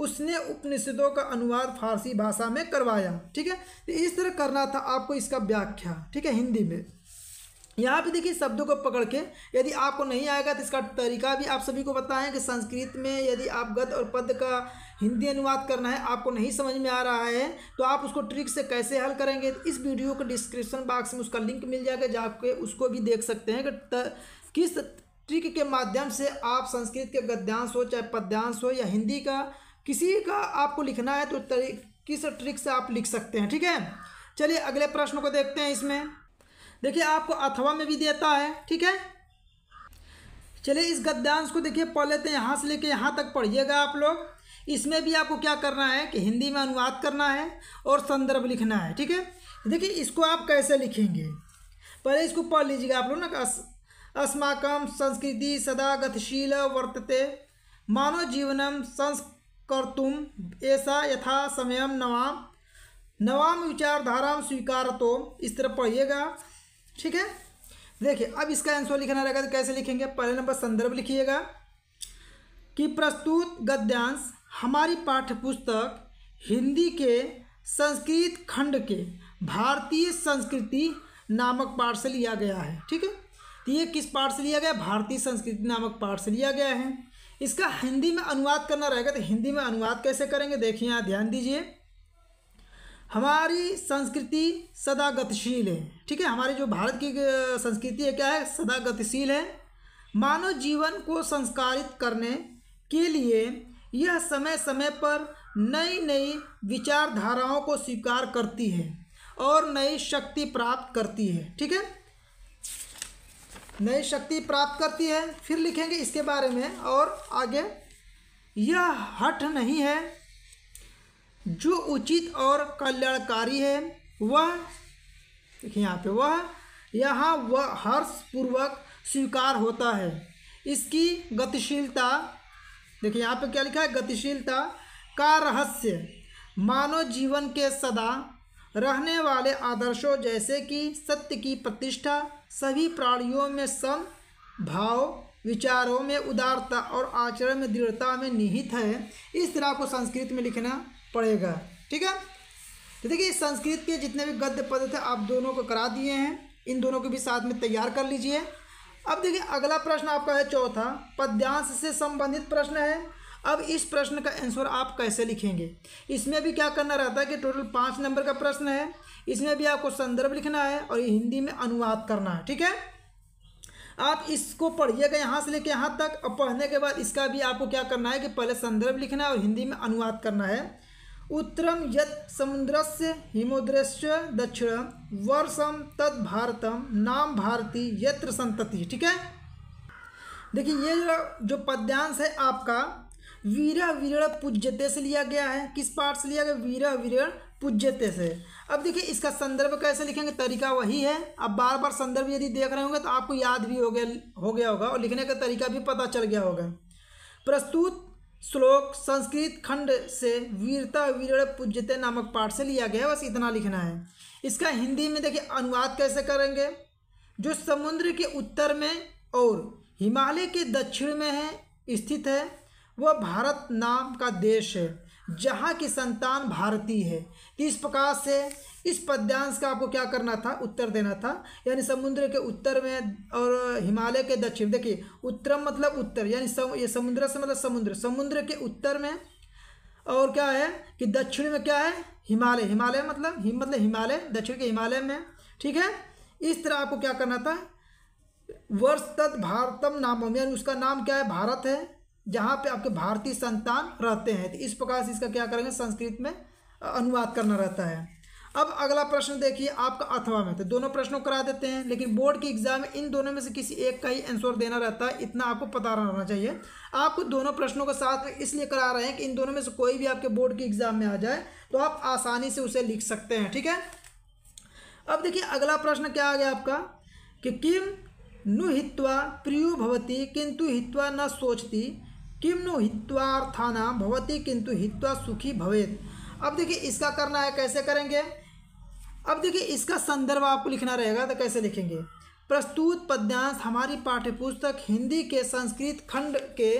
उसने उपनिषदों का अनुवाद फारसी भाषा में करवाया ठीक है तो इस तरह करना था आपको इसका व्याख्या ठीक है हिंदी में यहाँ पे देखिए शब्दों को पकड़ के यदि आपको नहीं आएगा तो इसका तरीका भी आप सभी को बताएं कि संस्कृत में यदि आप गद और पद का हिंदी अनुवाद करना है आपको नहीं समझ में आ रहा है तो आप उसको ट्रिक से कैसे हल करेंगे इस वीडियो के डिस्क्रिप्शन बॉक्स में उसका लिंक मिल जाएगा जाके उसको भी देख सकते हैं कि किस ट्रिक के माध्यम से आप संस्कृत के गद्यांश हो चाहे पद्यांश हो या हिंदी का किसी का आपको लिखना है तो किस ट्रिक से आप लिख सकते हैं ठीक है चलिए अगले प्रश्न को देखते हैं इसमें देखिए आपको अथवा में भी देता है ठीक है चलिए इस गद्यांश को देखिए पढ़ लेते हैं यहाँ से लेके यहाँ तक पढ़िएगा आप लोग इसमें भी आपको क्या करना है कि हिंदी में अनुवाद करना है और संदर्भ लिखना है ठीक है देखिए इसको आप कैसे लिखेंगे पहले इसको पढ़ लीजिएगा आप लोग ना अस्माक संस्कृति सदा गतिशील वर्तते जीवन संस्कर्त ऐसा यथा समय नवाम नवाम विचारधारा स्वीकार तो इस तरह पढ़िएगा ठीक है देखिए अब इसका आंसर लिखना रहेगा तो कैसे लिखेंगे पहले नंबर संदर्भ लिखिएगा कि प्रस्तुत गद्यांश हमारी पाठ्यपुस्तक हिंदी के संस्कृत खंड के भारतीय संस्कृति नामक पाठ से लिया गया है ठीक है तो ये किस पाठ से लिया गया भारतीय संस्कृति नामक पाठ से लिया गया है इसका हिंदी में अनुवाद करना रहेगा तो हिंदी में अनुवाद कैसे करेंगे देखिए यहाँ ध्यान दीजिए हमारी संस्कृति सदा गतिशील है ठीक है हमारी जो भारत की संस्कृति है क्या है सदा गतिशील है मानव जीवन को संस्कारित करने के लिए यह समय समय पर नई नई विचारधाराओं को स्वीकार करती है और नई शक्ति प्राप्त करती है ठीक है नई शक्ति प्राप्त करती है फिर लिखेंगे इसके बारे में और आगे यह हठ नहीं है जो उचित और कल्याणकारी है वह देखिए यहाँ पे वह यहाँ वह हर्षपूर्वक स्वीकार होता है इसकी गतिशीलता देखिए यहाँ पे क्या लिखा है गतिशीलता का रहस्य मानव जीवन के सदा रहने वाले आदर्शों जैसे कि सत्य की प्रतिष्ठा सभी प्राणियों में सम भाव विचारों में उदारता और आचरण में दृढ़ता में निहित है इस तरह आपको संस्कृत में लिखना पड़ेगा ठीक है तो देखिए संस्कृत के जितने भी गद्य पद थे आप दोनों को करा दिए हैं इन दोनों को भी साथ में तैयार कर लीजिए अब देखिए अगला प्रश्न आपका है चौथा पद्यांश से संबंधित प्रश्न है अब इस प्रश्न का आंसर आप कैसे लिखेंगे इसमें भी क्या करना रहता है कि टोटल पाँच नंबर का प्रश्न है इसमें भी आपको संदर्भ लिखना है और हिंदी में अनुवाद करना है ठीक है आप इसको पढ़िएगा यहाँ से लेके यहाँ तक और पढ़ने के बाद इसका भी आपको क्या करना है कि पहले संदर्भ लिखना है और हिंदी में अनुवाद करना है उत्तरम यद समुद्रस्य हिमोद्रश्य दक्षिणम वर्षम तद भारतम नाम भारती यत्र संतति ठीक है देखिए ये जो पद्यांश है आपका वीरा विरल पूज्यते से लिया गया है किस पार्ट से लिया गया वीरा विरल पूज्यते से अब देखिए इसका संदर्भ कैसे लिखेंगे तरीका वही है अब बार बार संदर्भ यदि देख रहे होंगे तो आपको याद भी हो गया हो गया होगा और लिखने का तरीका भी पता चल गया होगा प्रस्तुत श्लोक संस्कृत खंड से वीरता वीर पूज्यते नामक पाठ से लिया गया है बस इतना लिखना है इसका हिंदी में देखिए अनुवाद कैसे करेंगे जो समुद्र के उत्तर में और हिमालय के दक्षिण में है स्थित है वह भारत नाम का देश है जहाँ की संतान भारतीय है तो इस प्रकार से इस पद्यांश का आपको क्या करना था उत्तर देना था यानी समुद्र के उत्तर में और हिमालय के दक्षिण देखिए उत्तरम मतलब उत्तर यानी सम, ये समुद्र से मतलब समुद्र समुद्र के उत्तर में और क्या है कि दक्षिण में क्या है हिमालय हिमालय मतलब हिम मतलब हिमालय दक्षिण के हिमालय में ठीक है इस तरह आपको क्या करना था वर्ष तत् भारतम नाम यानी उसका नाम क्या है भारत है जहाँ पे आपके भारतीय संतान रहते हैं तो इस प्रकार से इसका क्या करेंगे संस्कृत में अनुवाद करना रहता है अब अगला प्रश्न देखिए आपका अथवा में तो दोनों प्रश्नों करा देते हैं लेकिन बोर्ड के एग्जाम में इन दोनों में से किसी एक का ही आंसर देना रहता है इतना आपको पता रहना चाहिए आपको दोनों प्रश्नों के साथ में इसलिए करा रहे हैं कि इन दोनों में से कोई भी आपके बोर्ड के एग्जाम में आ जाए तो आप आसानी से उसे लिख सकते हैं ठीक है अब देखिए अगला प्रश्न क्या आ गया आपका कि किम नु हित्वा प्रियु भवती किंतु हित्वा न सोचती किम हित्वार्था नाम भवती किंतु हित्वा सुखी भवेत अब देखिए इसका करना है कैसे करेंगे अब देखिए इसका संदर्भ आपको लिखना रहेगा तो कैसे लिखेंगे प्रस्तुत पद्यांश हमारी पाठ्यपुस्तक हिंदी के संस्कृत खंड के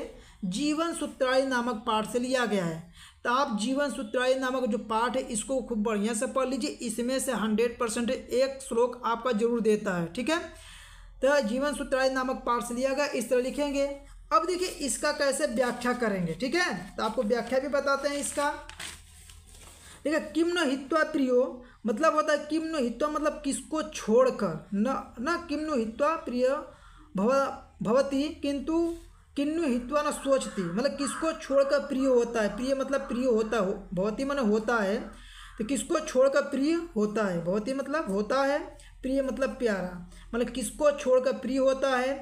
जीवन सूत्राई नामक पाठ से लिया गया है तो आप जीवन सूत्राई नामक जो पाठ है इसको खूब बढ़िया से पढ़ लीजिए इसमें से हंड्रेड परसेंट एक श्लोक आपका जरूर देता है ठीक है तो जीवन सूत्राई नामक पाठ से लिया गया इस तरह लिखेंगे अब देखिए इसका कैसे व्याख्या करेंगे ठीक है तो आपको व्याख्या भी बताते हैं इसका देखिए किम्न हित्वा प्रियो मतलब होता है किम्न हित्वा मतलब किसको छोड़कर न न किम्न हित्वा प्रिय भव भवती किंतु किन्नु हित्वा न सोचती मतलब किसको छोड़कर प्रिय होता है प्रिय मतलब प्रिय होता हो भवती मन होता है तो किसको छोड़कर प्रिय होता है भवती मतलब होता है प्रिय मतलब प्यारा मतलब किसको छोड़कर प्रिय होता है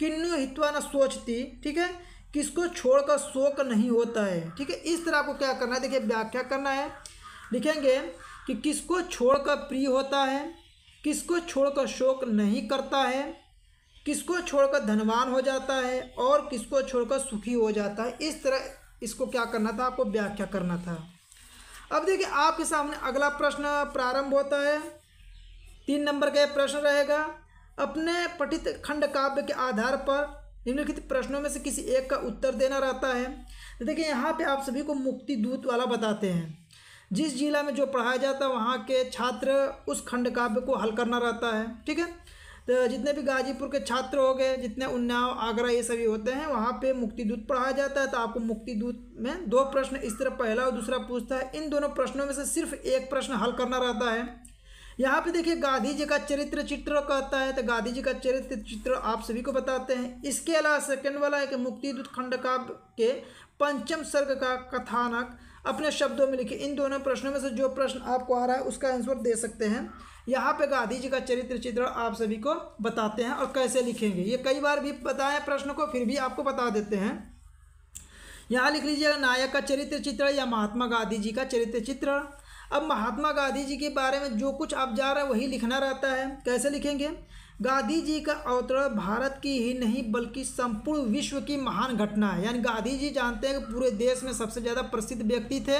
किन्नु हितवा न सोचती ठीक है किसको छोड़कर शोक नहीं होता है ठीक है इस तरह आपको क्या करना है देखिए व्याख्या करना है लिखेंगे कि किसको छोड़कर प्रिय होता है किसको छोड़कर शोक नहीं करता है किसको छोड़कर धनवान हो जाता है और किसको छोड़कर सुखी हो जाता है इस तरह इसको क्या करना था आपको व्याख्या करना था अब देखिए आपके सामने अगला प्रश्न प्रारंभ होता है तीन नंबर का प्रश्न रहेगा अपने पठित खंड काव्य के आधार पर निम्नलिखित प्रश्नों में से किसी एक का उत्तर देना रहता है तो देखिए यहाँ पे आप सभी को मुक्ति दूत वाला बताते हैं जिस जिला में जो पढ़ाया जाता है वहाँ के छात्र उस खंड काव्य को हल करना रहता है ठीक है तो जितने भी गाजीपुर के छात्र हो गए जितने उन्नाव आगरा ये सभी होते हैं वहाँ पे मुक्ति दूत पढ़ाया जाता है तो आपको मुक्ति दूत में दो प्रश्न इस तरह पहला और दूसरा पूछता है इन दोनों प्रश्नों में से सिर्फ एक प्रश्न हल करना रहता है यहाँ पे देखिए गांधी जी का चरित्र चित्र कहता है तो गांधी जी का चरित्र चित्र आप सभी को बताते हैं इसके अलावा सेकंड वाला है कि दूत खंड काव्य के पंचम सर्ग का कथानक अपने शब्दों में लिखे इन दोनों प्रश्नों में से जो प्रश्न आपको आ रहा है उसका आंसर दे सकते हैं यहाँ पे गांधी जी का चरित्र चित्र आप सभी को बताते हैं और कैसे लिखेंगे ये कई बार भी बताएं प्रश्न को फिर भी आपको बता देते हैं यहाँ लिख लीजिएगा नायक का चरित्र चित्र या महात्मा गांधी जी का चरित्र चित्र अब महात्मा गांधी जी के बारे में जो कुछ आप जा रहे हैं वही लिखना रहता है कैसे लिखेंगे गांधी जी का अवतरण भारत की ही नहीं बल्कि संपूर्ण विश्व की महान घटना है यानी गांधी जी जानते हैं कि पूरे देश में सबसे ज़्यादा प्रसिद्ध व्यक्ति थे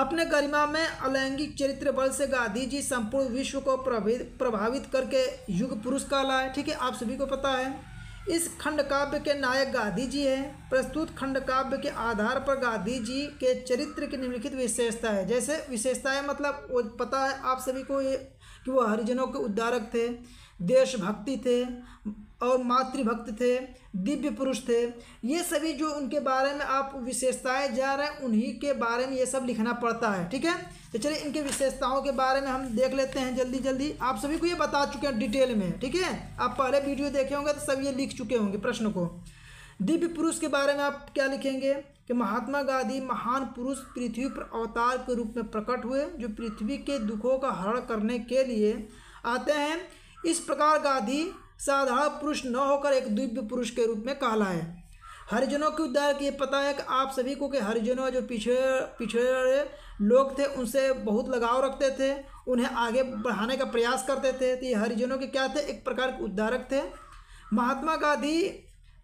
अपने गरिमा में अलैंगिक चरित्र बल से गांधी जी संपूर्ण विश्व को प्रभावित करके युग पुरुष लाए ठीक है आप सभी को पता है इस खंड काव्य के नायक गांधी जी हैं प्रस्तुत खंड काव्य के आधार पर गांधी जी के चरित्र की निम्नलिखित विशेषता है जैसे विशेषताएं मतलब वो पता है आप सभी को ये कि वो हरिजनों के उद्धारक थे देशभक्ति थे और मातृभक्त थे दिव्य पुरुष थे ये सभी जो उनके बारे में आप विशेषताएं जा रहे हैं उन्हीं के बारे में ये सब लिखना पड़ता है ठीक है तो चलिए इनके विशेषताओं के बारे में हम देख लेते हैं जल्दी जल्दी आप सभी को ये बता चुके हैं डिटेल में ठीक है आप पहले वीडियो देखे होंगे तो सब ये लिख चुके होंगे प्रश्न को दिव्य पुरुष के बारे में आप क्या लिखेंगे कि महात्मा गांधी महान पुरुष पृथ्वी पर अवतार के रूप में प्रकट हुए जो पृथ्वी के दुखों का हरण करने के लिए आते हैं इस प्रकार गांधी साधारण पुरुष न होकर एक दिव्य पुरुष के रूप में कहला है हरिजनों के उद्धार के पता है कि आप सभी को कि हरिजनों जो पिछड़े पिछड़े लोग थे उनसे बहुत लगाव रखते थे उन्हें आगे बढ़ाने का प्रयास करते थे तो ये हरिजनों के क्या थे एक प्रकार के उद्धारक थे महात्मा गांधी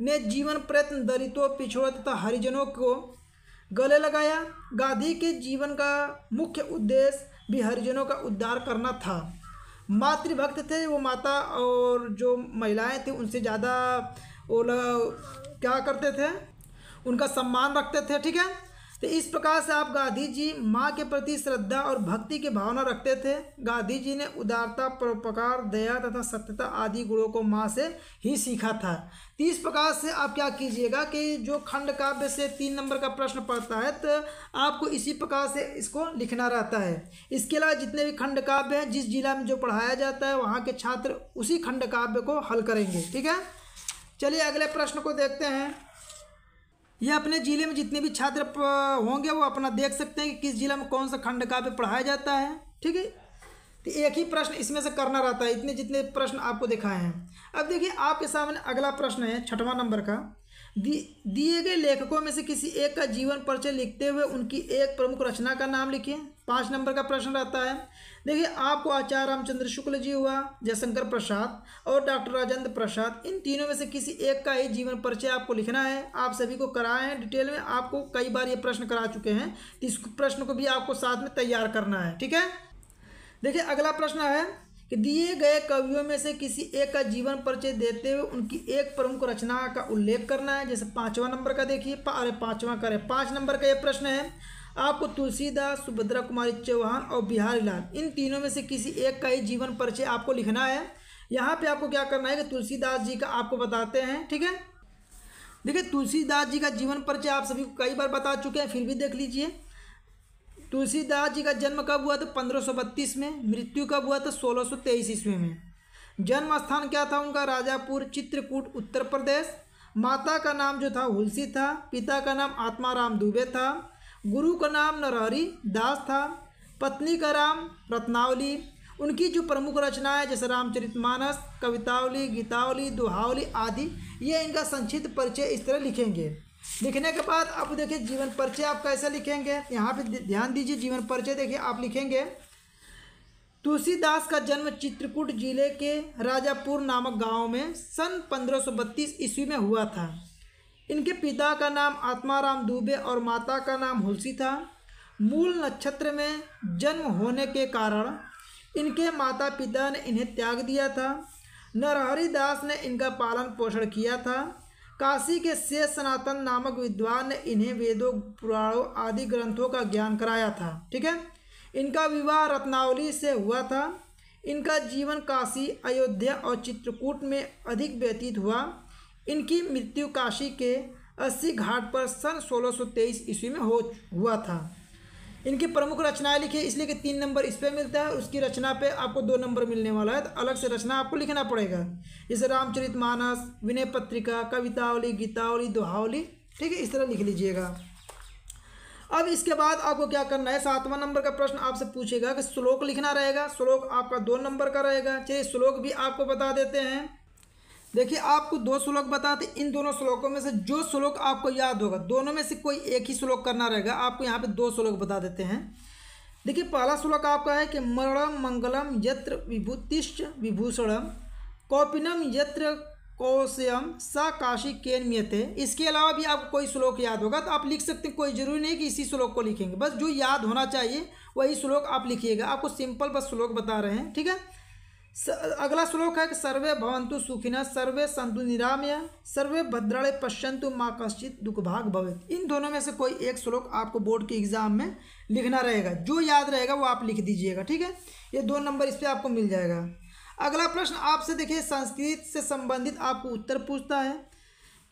ने जीवन प्रयत्न दलितों पिछड़ों तथा हरिजनों को गले लगाया गांधी के जीवन का मुख्य उद्देश्य भी हरिजनों का उद्धार करना था मातृभक्त थे वो माता और जो महिलाएं थी उनसे ज़्यादा वो क्या करते थे उनका सम्मान रखते थे ठीक है तो इस प्रकार से आप गांधी जी माँ के प्रति श्रद्धा और भक्ति की भावना रखते थे गांधी जी ने उदारता परोपकार दया तथा सत्यता आदि गुणों को माँ से ही सीखा था तो इस प्रकार से आप क्या कीजिएगा कि जो खंड काव्य से तीन नंबर का प्रश्न पड़ता है तो आपको इसी प्रकार से इसको लिखना रहता है इसके अलावा जितने भी खंड काव्य हैं जिस जिला में जो पढ़ाया जाता है वहाँ के छात्र उसी खंड काव्य को हल करेंगे ठीक है चलिए अगले प्रश्न को देखते हैं ये अपने ज़िले में जितने भी छात्र होंगे वो अपना देख सकते हैं कि किस जिला में कौन सा खंड काव्य पढ़ाया जाता है ठीक है तो एक ही प्रश्न इसमें से करना रहता है इतने जितने प्रश्न आपको दिखाए हैं अब देखिए आपके सामने अगला प्रश्न है छठवां नंबर का दिए गए लेखकों में से किसी एक का जीवन परिचय लिखते हुए उनकी एक प्रमुख रचना का नाम लिखिए पाँच नंबर का प्रश्न रहता है देखिए आपको आचार्य रामचंद्र शुक्ल जी हुआ जयशंकर प्रसाद और डॉक्टर राजेंद्र प्रसाद इन तीनों में से किसी एक का ही जीवन परिचय आपको लिखना है आप सभी को कराए हैं डिटेल में आपको कई बार ये प्रश्न करा चुके हैं तो इस प्रश्न को भी आपको साथ में तैयार करना है ठीक है देखिए अगला प्रश्न है कि दिए गए कवियों में से किसी एक का जीवन परिचय देते हुए उनकी एक प्रमुख रचना का उल्लेख करना है जैसे पाँचवा नंबर का देखिए अरे पाँचवा करें पाँच नंबर का ये प्रश्न है आपको तुलसीदास सुभद्रा कुमारी चौहान और बिहारी लाल इन तीनों में से किसी एक का ही जीवन परिचय आपको लिखना है यहाँ पे आपको क्या करना है कि तुलसीदास जी का आपको बताते हैं ठीक है देखिए तुलसीदास जी का जीवन परिचय आप सभी को कई बार बता चुके हैं फिर भी देख लीजिए तुलसीदास जी का जन्म कब हुआ था पंद्रह में मृत्यु कब हुआ था सोलह ईस्वी में जन्म स्थान क्या था उनका राजापुर चित्रकूट उत्तर प्रदेश माता का नाम जो था हुलसी था पिता का नाम आत्माराम दुबे था गुरु का नाम नरहरी दास था पत्नी का नाम रत्नावली उनकी जो प्रमुख रचनाएं जैसे रामचरितमानस कवितावली गीतावली दोहावली आदि ये इनका संक्षिप्त परिचय इस तरह लिखेंगे लिखने के बाद अब देखिए जीवन परिचय आप कैसे लिखेंगे यहाँ पे ध्यान दीजिए जीवन परिचय देखिए आप लिखेंगे तुलसीदास का जन्म चित्रकूट जिले के राजापुर नामक गांव में सन बत्तीस ईस्वी में हुआ था इनके पिता का नाम आत्माराम दुबे और माता का नाम हुलसी था मूल नक्षत्र में जन्म होने के कारण इनके माता पिता ने इन्हें त्याग दिया था नरहरी दास ने इनका पालन पोषण किया था काशी के शेष सनातन नामक विद्वान ने इन्हें वेदों पुराणों आदि ग्रंथों का ज्ञान कराया था ठीक है इनका विवाह रत्नावली से हुआ था इनका जीवन काशी अयोध्या और चित्रकूट में अधिक व्यतीत हुआ इनकी मृत्यु काशी के अस्सी घाट पर सन 1623 ईस्वी में हो हुआ था इनकी प्रमुख रचनाएं लिखी इसलिए कि तीन नंबर इस पर मिलता है उसकी रचना पे आपको दो नंबर मिलने वाला है तो अलग से रचना आपको लिखना पड़ेगा जैसे रामचरित मानस विनय पत्रिका कवितावली गीतावली दोहावली ठीक है इस तरह लिख लीजिएगा अब इसके बाद आपको क्या करना है सातवां नंबर का प्रश्न आपसे पूछेगा कि श्लोक लिखना रहेगा श्लोक आपका दो नंबर का रहेगा चलिए श्लोक भी आपको बता देते हैं देखिए आपको दो श्लोक बताते इन दोनों श्लोकों में से जो श्लोक आपको याद होगा दोनों में से कोई एक ही श्लोक करना रहेगा आपको यहाँ पे दो श्लोक बता देते हैं देखिए पहला श्लोक आपका है कि मरणम मंगलम यत्र विभूतिश्च विभूषणम कौपिनम यत्र कौशयम सा काशी केन्मियते इसके अलावा भी आपको कोई श्लोक याद होगा तो आप लिख सकते हैं कोई जरूरी नहीं कि इसी श्लोक को लिखेंगे बस जो याद होना चाहिए वही श्लोक आप लिखिएगा आपको सिंपल बस श्लोक बता रहे हैं ठीक है अगला श्लोक है कि सर्वे भवंतु सुखिना सर्वे संतु निरामय सर्वे भद्राणे पश्यंतु माँ कश्चित दुखभाग भवित इन दोनों में से कोई एक श्लोक आपको बोर्ड के एग्जाम में लिखना रहेगा जो याद रहेगा वो आप लिख दीजिएगा ठीक है ये दो नंबर इस पर आपको मिल जाएगा अगला प्रश्न आपसे देखिए संस्कृत से संबंधित आपको उत्तर पूछता है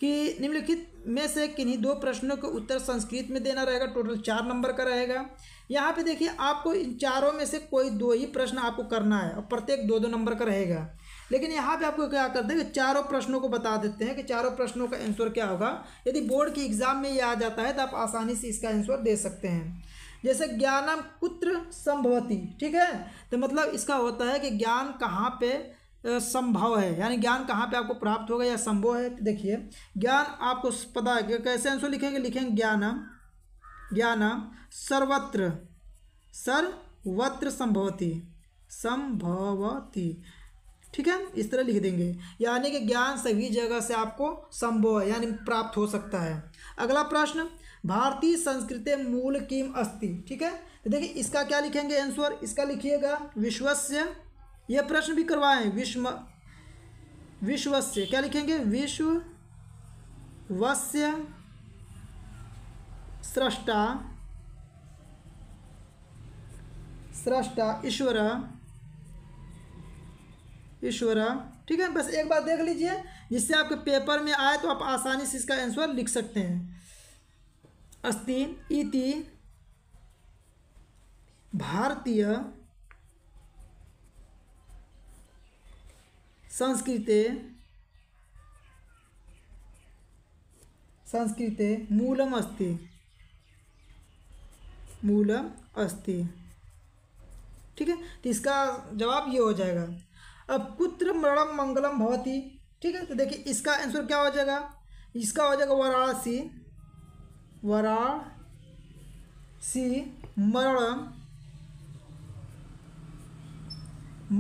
कि निम्नलिखित में से किन्हीं दो प्रश्नों के उत्तर संस्कृत में देना रहेगा टोटल चार नंबर का रहेगा यहाँ पे देखिए आपको इन चारों में से कोई दो ही प्रश्न आपको करना है और प्रत्येक दो दो नंबर का रहेगा लेकिन यहाँ पे आपको क्या करते हैं कि चारों प्रश्नों को बता देते हैं कि चारों प्रश्नों का आंसर क्या होगा यदि बोर्ड की एग्ज़ाम में ये आ जाता है तो आप आसानी से इसका आंसर दे सकते हैं जैसे ज्ञानम कुत्र संभवती ठीक है तो मतलब इसका होता है कि ज्ञान कहाँ पर संभव है यानी ज्ञान कहाँ पर आपको प्राप्त होगा या संभव है देखिए ज्ञान आपको पता है कैसे आंसर लिखेंगे लिखेंगे ज्ञानम ज्ञान सर्वत्र सर्वत्र संभवती संभवती ठीक है इस तरह लिख देंगे यानी कि ज्ञान सभी जगह से आपको संभव है यानी प्राप्त हो सकता है अगला प्रश्न भारतीय संस्कृति मूल किम अस्ति ठीक है तो देखिए इसका क्या लिखेंगे आंसर इसका लिखिएगा विश्वस्य यह प्रश्न भी करवाएं विश्व विश्वस्य क्या लिखेंगे विश्व वस्य सृष्टा सृष्टा ईश्वर ईश्वर ठीक है बस एक बार देख लीजिए जिससे आपके पेपर में आए तो आप आसानी से इसका आंसर लिख सकते हैं अस्ति इति भारतीय संस्कृते संस्कृते मूलम अस्ति मूलम अस्ति ठीक है तो इसका जवाब ये हो जाएगा अब कुत्र मरणम मंगलम भवती ठीक है तो देखिए इसका आंसर क्या हो जाएगा इसका हो जाएगा वाराणसी वाराणसी मरणम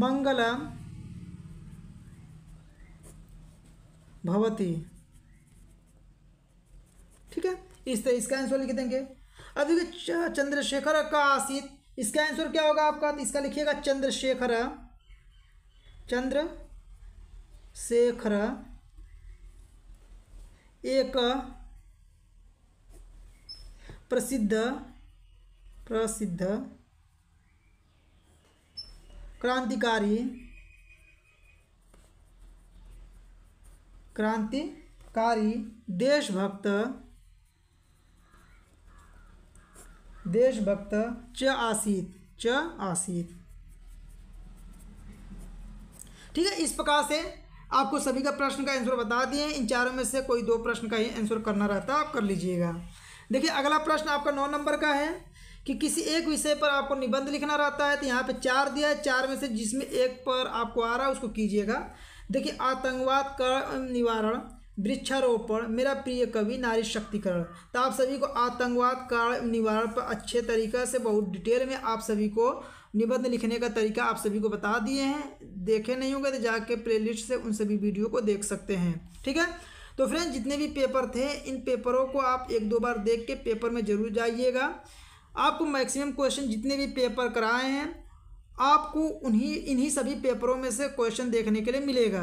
मंगलम भवती ठीक है इस तरह इसका आंसर लिख देंगे अब देखिए चंद्रशेखर का आसित इसका आंसर क्या होगा आपका तो इसका लिखिएगा चंद्रशेखर चंद्र शेखर एक प्रसिद्ध प्रसिद्ध क्रांतिकारी क्रांतिकारी देशभक्त देशभक्त च आसीत च आसीत ठीक है इस प्रकार से आपको सभी का प्रश्न का आंसर बता दिए इन चारों में से कोई दो प्रश्न का ही आंसर करना रहता है आप कर लीजिएगा देखिए अगला प्रश्न आपका नौ नंबर का है कि किसी एक विषय पर आपको निबंध लिखना रहता है तो यहाँ पे चार दिया है चार में से जिसमें एक पर आपको आ रहा है उसको कीजिएगा देखिए आतंकवाद का निवारण वृक्षारोपण मेरा प्रिय कवि नारी शक्तिकरण तो आप सभी को आतंकवाद का निवारण पर अच्छे तरीके से बहुत डिटेल में आप सभी को निबंध लिखने का तरीका आप सभी को बता दिए हैं देखे नहीं होंगे तो जाके प्लेलिस्ट से उन सभी वीडियो को देख सकते हैं ठीक है तो फ्रेंड जितने भी पेपर थे इन पेपरों को आप एक दो बार देख के पेपर में ज़रूर जाइएगा आपको मैक्सिमम क्वेश्चन जितने भी पेपर कराए हैं आपको उन्हीं इन्हीं सभी पेपरों में से क्वेश्चन देखने के लिए मिलेगा